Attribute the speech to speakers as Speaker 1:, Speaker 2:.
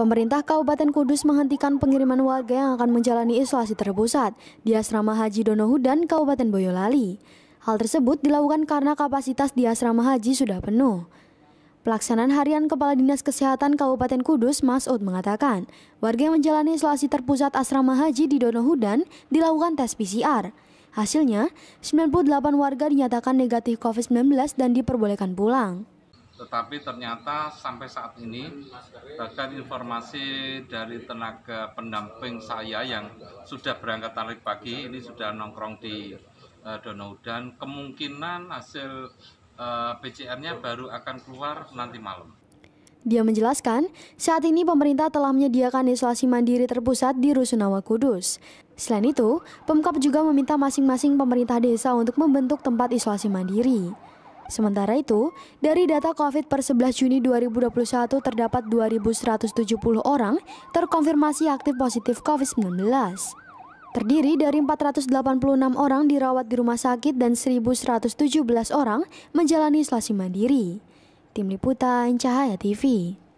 Speaker 1: Pemerintah Kabupaten Kudus menghentikan pengiriman warga yang akan menjalani isolasi terpusat di Asrama Haji Donohudan, Kabupaten Boyolali. Hal tersebut dilakukan karena kapasitas di Asrama Haji sudah penuh. Pelaksanaan harian Kepala Dinas Kesehatan Kabupaten Kudus, Mas Masud, mengatakan, warga yang menjalani isolasi terpusat Asrama Haji di Donohudan dilakukan tes PCR. Hasilnya, 98 warga dinyatakan negatif COVID-19 dan diperbolehkan pulang
Speaker 2: tetapi ternyata sampai saat ini bahkan informasi dari tenaga pendamping saya yang sudah berangkat tarik pagi ini sudah nongkrong di uh, eh, Donau dan kemungkinan hasil uh, eh, PCR-nya baru akan keluar nanti malam.
Speaker 1: Dia menjelaskan, saat ini pemerintah telah menyediakan isolasi mandiri terpusat di Rusunawa Kudus. Selain itu, Pemkap juga meminta masing-masing pemerintah desa untuk membentuk tempat isolasi mandiri. Sementara itu, dari data COVID per 11 Juni 2021 terdapat 2.170 orang terkonfirmasi aktif positif COVID-19. Terdiri dari 486 orang dirawat di rumah sakit dan 1.117 orang menjalani isolasi mandiri. Tim Liputan Cahaya TV